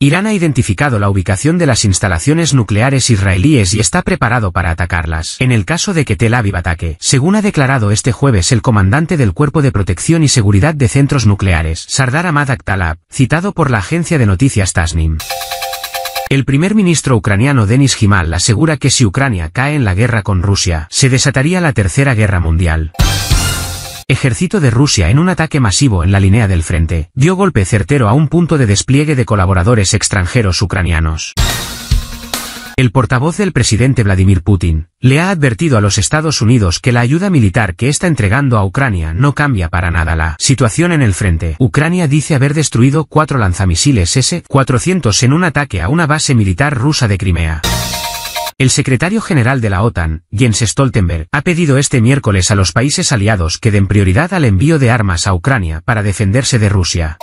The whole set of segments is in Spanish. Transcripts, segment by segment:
Irán ha identificado la ubicación de las instalaciones nucleares israelíes y está preparado para atacarlas, en el caso de que Tel Aviv ataque, según ha declarado este jueves el comandante del Cuerpo de Protección y Seguridad de Centros Nucleares, Sardar Ahmad Akhtalab, citado por la agencia de noticias Tasnim. El primer ministro ucraniano Denis Himal asegura que si Ucrania cae en la guerra con Rusia, se desataría la Tercera Guerra Mundial ejército de Rusia en un ataque masivo en la línea del frente, dio golpe certero a un punto de despliegue de colaboradores extranjeros ucranianos. El portavoz del presidente Vladimir Putin le ha advertido a los Estados Unidos que la ayuda militar que está entregando a Ucrania no cambia para nada la situación en el frente. Ucrania dice haber destruido cuatro lanzamisiles S-400 en un ataque a una base militar rusa de Crimea. El secretario general de la OTAN, Jens Stoltenberg, ha pedido este miércoles a los países aliados que den prioridad al envío de armas a Ucrania para defenderse de Rusia.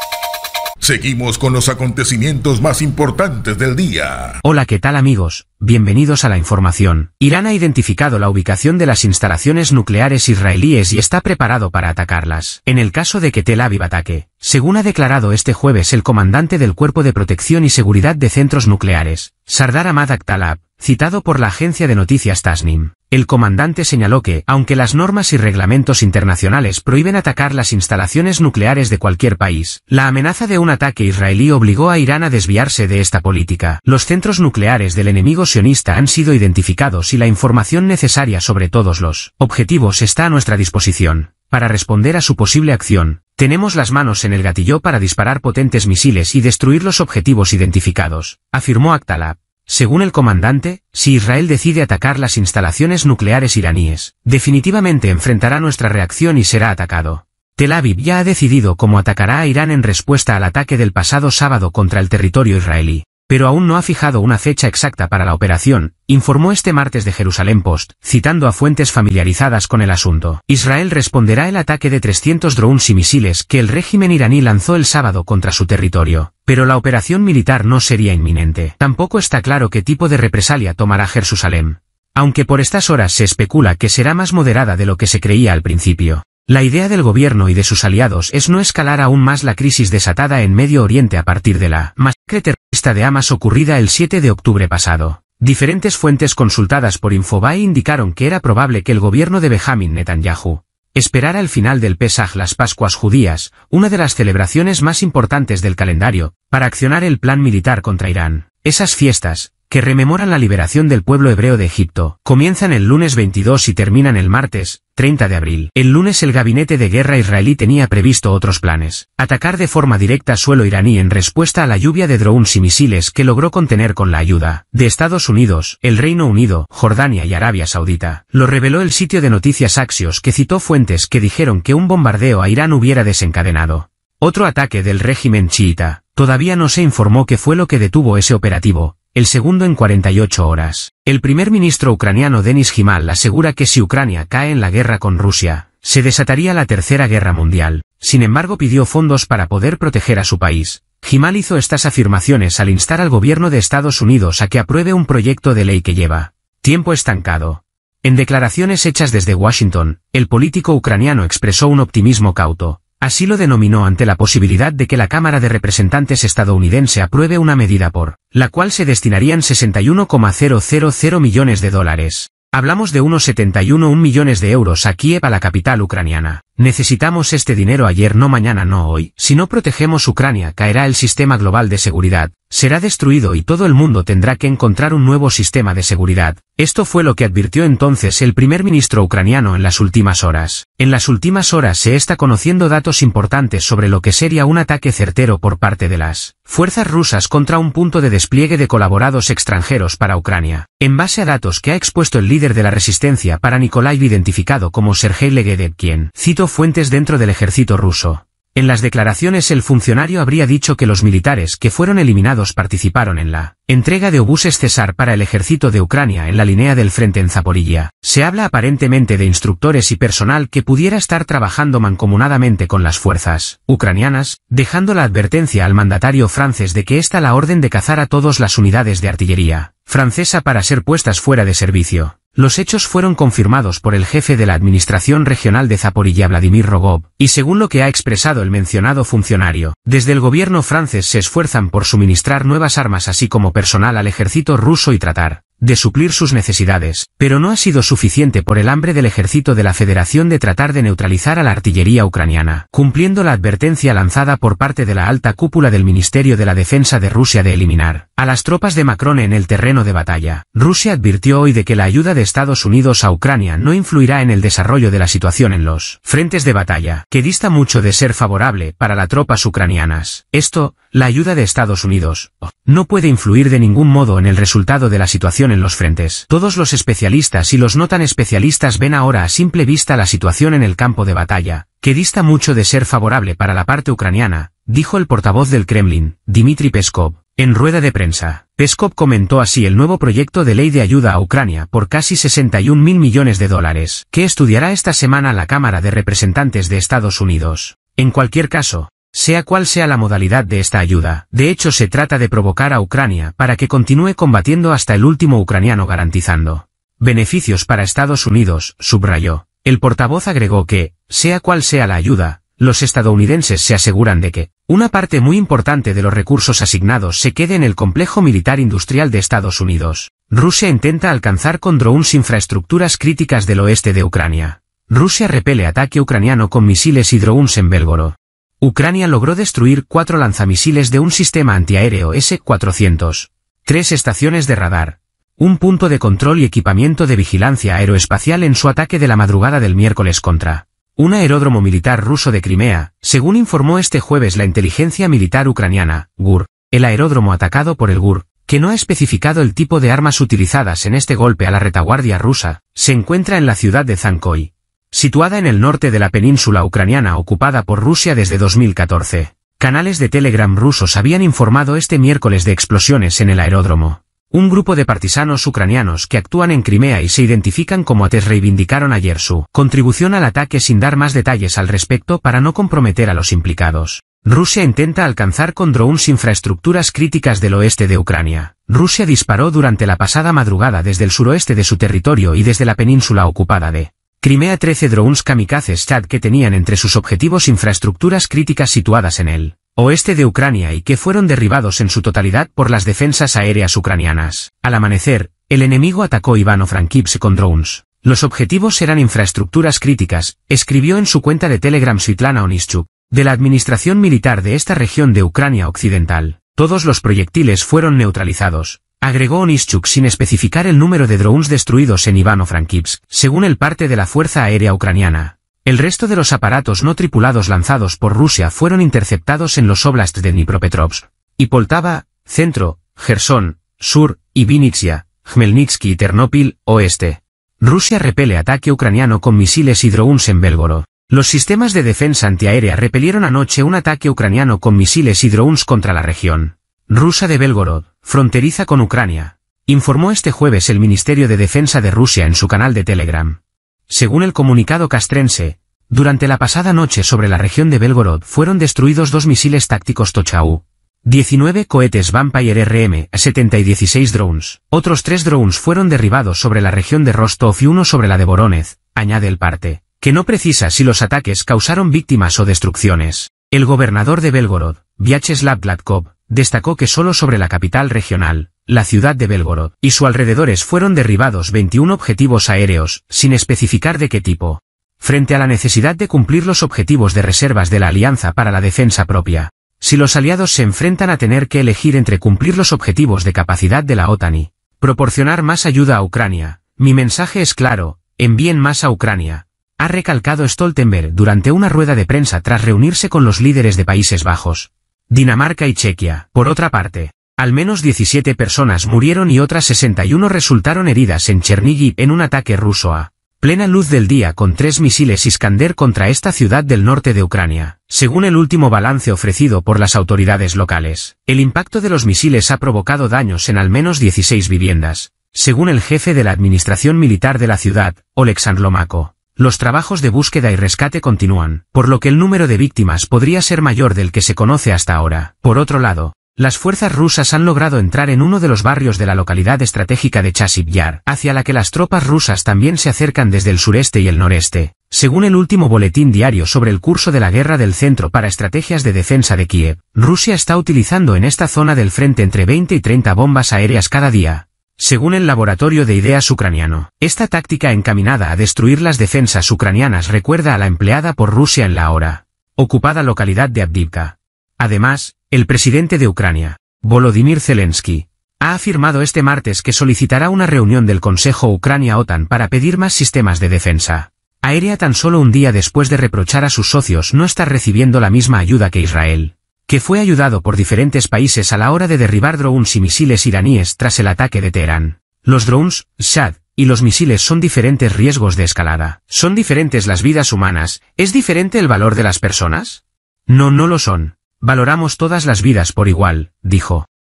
Seguimos con los acontecimientos más importantes del día. Hola, ¿qué tal amigos? Bienvenidos a la información. Irán ha identificado la ubicación de las instalaciones nucleares israelíes y está preparado para atacarlas. En el caso de que Tel Aviv ataque, según ha declarado este jueves el comandante del Cuerpo de Protección y Seguridad de Centros Nucleares, Sardar Ahmad Akhtalab, citado por la agencia de noticias Tasnim. El comandante señaló que, aunque las normas y reglamentos internacionales prohíben atacar las instalaciones nucleares de cualquier país, la amenaza de un ataque israelí obligó a Irán a desviarse de esta política. Los centros nucleares del enemigo sionista han sido identificados y la información necesaria sobre todos los objetivos está a nuestra disposición. Para responder a su posible acción, tenemos las manos en el gatillo para disparar potentes misiles y destruir los objetivos identificados, afirmó Actalab. Según el comandante, si Israel decide atacar las instalaciones nucleares iraníes, definitivamente enfrentará nuestra reacción y será atacado. Tel Aviv ya ha decidido cómo atacará a Irán en respuesta al ataque del pasado sábado contra el territorio israelí pero aún no ha fijado una fecha exacta para la operación, informó este martes de Jerusalén Post, citando a fuentes familiarizadas con el asunto. Israel responderá el ataque de 300 drones y misiles que el régimen iraní lanzó el sábado contra su territorio, pero la operación militar no sería inminente. Tampoco está claro qué tipo de represalia tomará Jerusalén, aunque por estas horas se especula que será más moderada de lo que se creía al principio. La idea del gobierno y de sus aliados es no escalar aún más la crisis desatada en Medio Oriente a partir de la masacre de Amas ocurrida el 7 de octubre pasado. Diferentes fuentes consultadas por Infobae indicaron que era probable que el gobierno de Benjamin Netanyahu esperara el final del Pesaj las Pascuas judías, una de las celebraciones más importantes del calendario, para accionar el plan militar contra Irán. Esas fiestas, que rememoran la liberación del pueblo hebreo de Egipto, comienzan el lunes 22 y terminan el martes, 30 de abril. El lunes el gabinete de guerra israelí tenía previsto otros planes. Atacar de forma directa suelo iraní en respuesta a la lluvia de drones y misiles que logró contener con la ayuda de Estados Unidos, el Reino Unido, Jordania y Arabia Saudita. Lo reveló el sitio de noticias Axios que citó fuentes que dijeron que un bombardeo a Irán hubiera desencadenado. Otro ataque del régimen chiita. Todavía no se informó qué fue lo que detuvo ese operativo, el segundo en 48 horas. El primer ministro ucraniano Denis Himal asegura que si Ucrania cae en la guerra con Rusia, se desataría la Tercera Guerra Mundial. Sin embargo pidió fondos para poder proteger a su país. Himal hizo estas afirmaciones al instar al gobierno de Estados Unidos a que apruebe un proyecto de ley que lleva tiempo estancado. En declaraciones hechas desde Washington, el político ucraniano expresó un optimismo cauto, Así lo denominó ante la posibilidad de que la Cámara de Representantes estadounidense apruebe una medida por la cual se destinarían 61,000 millones de dólares. Hablamos de unos 71 millones de euros a Kiev a la capital ucraniana. Necesitamos este dinero ayer no mañana no hoy. Si no protegemos Ucrania caerá el sistema global de seguridad, será destruido y todo el mundo tendrá que encontrar un nuevo sistema de seguridad. Esto fue lo que advirtió entonces el primer ministro ucraniano en las últimas horas. En las últimas horas se está conociendo datos importantes sobre lo que sería un ataque certero por parte de las fuerzas rusas contra un punto de despliegue de colaborados extranjeros para Ucrania. En base a datos que ha expuesto el líder de la resistencia para Nikolai identificado como Sergei Legedev quien citó fuentes dentro del ejército ruso, en las declaraciones el funcionario habría dicho que los militares que fueron eliminados participaron en la entrega de obuses César para el ejército de Ucrania en la línea del frente en Zaporilla. Se habla aparentemente de instructores y personal que pudiera estar trabajando mancomunadamente con las fuerzas ucranianas, dejando la advertencia al mandatario francés de que está la orden de cazar a todas las unidades de artillería francesa para ser puestas fuera de servicio. Los hechos fueron confirmados por el jefe de la Administración Regional de Zaporilla Vladimir Rogov, y según lo que ha expresado el mencionado funcionario, desde el gobierno francés se esfuerzan por suministrar nuevas armas así como personal al ejército ruso y tratar, de suplir sus necesidades, pero no ha sido suficiente por el hambre del ejército de la Federación de tratar de neutralizar a la artillería ucraniana, cumpliendo la advertencia lanzada por parte de la alta cúpula del Ministerio de la Defensa de Rusia de eliminar a las tropas de Macron en el terreno de batalla. Rusia advirtió hoy de que la ayuda de Estados Unidos a Ucrania no influirá en el desarrollo de la situación en los frentes de batalla, que dista mucho de ser favorable para las tropas ucranianas. Esto, la ayuda de Estados Unidos oh, no puede influir de ningún modo en el resultado de la situación en los frentes. Todos los especialistas y los no tan especialistas ven ahora a simple vista la situación en el campo de batalla, que dista mucho de ser favorable para la parte ucraniana, dijo el portavoz del Kremlin, Dmitry Peskov. En rueda de prensa, Peskov comentó así el nuevo proyecto de ley de ayuda a Ucrania por casi 61 mil millones de dólares, que estudiará esta semana la Cámara de Representantes de Estados Unidos. En cualquier caso, sea cual sea la modalidad de esta ayuda. De hecho se trata de provocar a Ucrania para que continúe combatiendo hasta el último ucraniano garantizando beneficios para Estados Unidos, subrayó. El portavoz agregó que, sea cual sea la ayuda, los estadounidenses se aseguran de que una parte muy importante de los recursos asignados se quede en el complejo militar industrial de Estados Unidos. Rusia intenta alcanzar con drones infraestructuras críticas del oeste de Ucrania. Rusia repele ataque ucraniano con misiles y drones en Bélgoro. Ucrania logró destruir cuatro lanzamisiles de un sistema antiaéreo S-400, tres estaciones de radar, un punto de control y equipamiento de vigilancia aeroespacial en su ataque de la madrugada del miércoles contra un aeródromo militar ruso de Crimea, según informó este jueves la inteligencia militar ucraniana, GUR, el aeródromo atacado por el GUR, que no ha especificado el tipo de armas utilizadas en este golpe a la retaguardia rusa, se encuentra en la ciudad de Zankoy, situada en el norte de la península ucraniana ocupada por Rusia desde 2014. Canales de Telegram rusos habían informado este miércoles de explosiones en el aeródromo. Un grupo de partisanos ucranianos que actúan en Crimea y se identifican como ATES reivindicaron ayer su contribución al ataque sin dar más detalles al respecto para no comprometer a los implicados. Rusia intenta alcanzar con drones infraestructuras críticas del oeste de Ucrania. Rusia disparó durante la pasada madrugada desde el suroeste de su territorio y desde la península ocupada de Crimea 13 drones kamikaze Chad que tenían entre sus objetivos infraestructuras críticas situadas en el oeste de Ucrania y que fueron derribados en su totalidad por las defensas aéreas ucranianas. Al amanecer, el enemigo atacó Ivano-Frankivsk con drones. Los objetivos eran infraestructuras críticas, escribió en su cuenta de Telegram Svitlana Onishchuk, de la administración militar de esta región de Ucrania Occidental. Todos los proyectiles fueron neutralizados, Agregó Onischuk sin especificar el número de drones destruidos en Ivano-Frankivsk, según el parte de la Fuerza Aérea Ucraniana. El resto de los aparatos no tripulados lanzados por Rusia fueron interceptados en los oblasts de Dnipropetrovsk y Poltava, centro, Gerson, sur, y Vinitsia, Khmelnytsky y Ternopil, oeste. Rusia repele ataque ucraniano con misiles y drones en Belgorod. Los sistemas de defensa antiaérea repelieron anoche un ataque ucraniano con misiles y drones contra la región rusa de Belgorod fronteriza con Ucrania, informó este jueves el Ministerio de Defensa de Rusia en su canal de Telegram. Según el comunicado castrense, durante la pasada noche sobre la región de Belgorod fueron destruidos dos misiles tácticos Tochau, 19 cohetes Vampire RM-70 y 16 drones. Otros tres drones fueron derribados sobre la región de Rostov y uno sobre la de Voronez, añade el parte, que no precisa si los ataques causaron víctimas o destrucciones. El gobernador de Belgorod, Vyacheslav Gladkov, destacó que solo sobre la capital regional, la ciudad de Belgorod, y su alrededores fueron derribados 21 objetivos aéreos, sin especificar de qué tipo. Frente a la necesidad de cumplir los objetivos de reservas de la Alianza para la defensa propia, si los aliados se enfrentan a tener que elegir entre cumplir los objetivos de capacidad de la OTAN y proporcionar más ayuda a Ucrania, mi mensaje es claro, envíen más a Ucrania, ha recalcado Stoltenberg durante una rueda de prensa tras reunirse con los líderes de Países Bajos, Dinamarca y Chequia, por otra parte. Al menos 17 personas murieron y otras 61 resultaron heridas en Chernihiv en un ataque ruso a plena luz del día con tres misiles Iskander contra esta ciudad del norte de Ucrania. Según el último balance ofrecido por las autoridades locales, el impacto de los misiles ha provocado daños en al menos 16 viviendas, según el jefe de la administración militar de la ciudad, Oleksandr Lomako. Los trabajos de búsqueda y rescate continúan, por lo que el número de víctimas podría ser mayor del que se conoce hasta ahora. Por otro lado, las fuerzas rusas han logrado entrar en uno de los barrios de la localidad estratégica de Chasiv Yar, hacia la que las tropas rusas también se acercan desde el sureste y el noreste, según el último boletín diario sobre el curso de la guerra del Centro para Estrategias de Defensa de Kiev, Rusia está utilizando en esta zona del frente entre 20 y 30 bombas aéreas cada día, según el Laboratorio de Ideas Ucraniano, esta táctica encaminada a destruir las defensas ucranianas recuerda a la empleada por Rusia en la ahora ocupada localidad de Abdivka. Además, el presidente de Ucrania, Volodymyr Zelensky, ha afirmado este martes que solicitará una reunión del Consejo Ucrania-OTAN para pedir más sistemas de defensa aérea tan solo un día después de reprochar a sus socios no estar recibiendo la misma ayuda que Israel que fue ayudado por diferentes países a la hora de derribar drones y misiles iraníes tras el ataque de Teherán. Los drones, Shad, y los misiles son diferentes riesgos de escalada. ¿Son diferentes las vidas humanas? ¿Es diferente el valor de las personas? No, no lo son. Valoramos todas las vidas por igual, dijo.